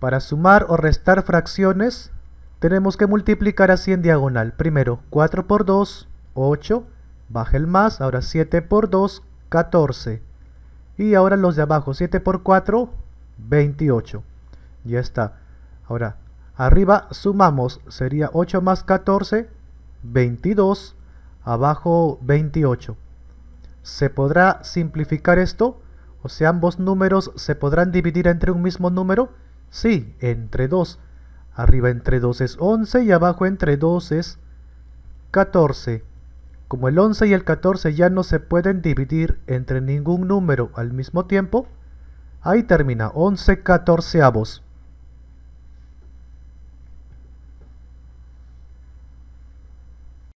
Para sumar o restar fracciones, tenemos que multiplicar así en diagonal. Primero, 4 por 2, 8. Baja el más, ahora 7 por 2, 14. Y ahora los de abajo, 7 por 4, 28. Ya está. Ahora, arriba sumamos, sería 8 más 14, 22. Abajo, 28. ¿Se podrá simplificar esto? O sea, ambos números se podrán dividir entre un mismo número. Sí, entre 2. Arriba entre 2 es 11 y abajo entre 2 es 14. Como el 11 y el 14 ya no se pueden dividir entre ningún número al mismo tiempo, ahí termina 11 catorceavos.